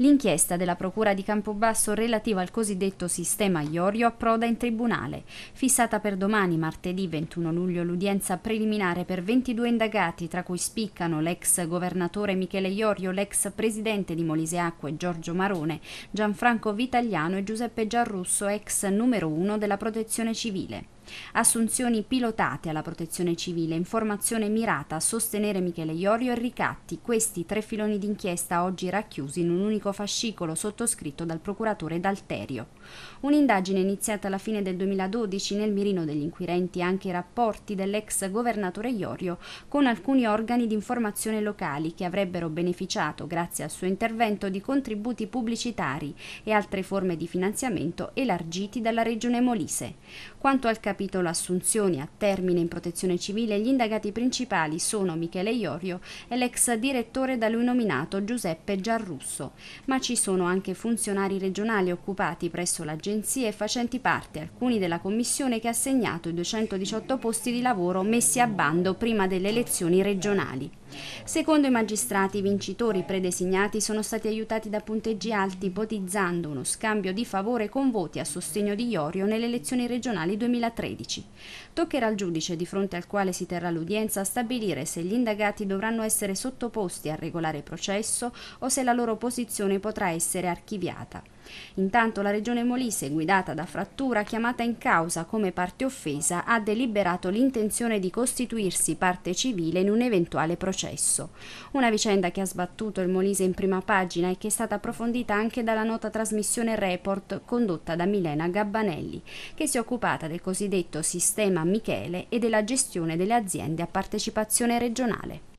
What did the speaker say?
L'inchiesta della Procura di Campobasso relativa al cosiddetto sistema Iorio approda in tribunale. Fissata per domani, martedì 21 luglio, l'udienza preliminare per 22 indagati, tra cui spiccano l'ex governatore Michele Iorio, l'ex presidente di Molise Acque Giorgio Marone, Gianfranco Vitagliano e Giuseppe Giarrusso, ex numero uno della Protezione Civile. Assunzioni pilotate alla protezione civile, informazione mirata a sostenere Michele Iorio e ricatti, questi tre filoni d'inchiesta oggi racchiusi in un unico fascicolo sottoscritto dal procuratore D'Alterio. Un'indagine iniziata alla fine del 2012 nel mirino degli inquirenti anche i rapporti dell'ex governatore Iorio con alcuni organi di informazione locali che avrebbero beneficiato, grazie al suo intervento, di contributi pubblicitari e altre forme di finanziamento elargiti dalla regione Molise. Quanto al cap- capitolo Assunzioni a termine in protezione civile gli indagati principali sono Michele Iorio e l'ex direttore da lui nominato Giuseppe Giarrusso, ma ci sono anche funzionari regionali occupati presso l'agenzia e facenti parte alcuni della commissione che ha assegnato i 218 posti di lavoro messi a bando prima delle elezioni regionali. Secondo i magistrati, i vincitori predesignati sono stati aiutati da punteggi alti, ipotizzando uno scambio di favore con voti a sostegno di Iorio nelle elezioni regionali 2013. 13. Toccherà al giudice di fronte al quale si terrà l'udienza stabilire se gli indagati dovranno essere sottoposti al regolare processo o se la loro posizione potrà essere archiviata. Intanto la Regione Molise, guidata da Frattura, chiamata in causa come parte offesa, ha deliberato l'intenzione di costituirsi parte civile in un eventuale processo. Una vicenda che ha sbattuto il Molise in prima pagina e che è stata approfondita anche dalla nota trasmissione Report condotta da Milena Gabbanelli, che si è occupata del cosiddetto cosiddetto sistema Michele e della gestione delle aziende a partecipazione regionale.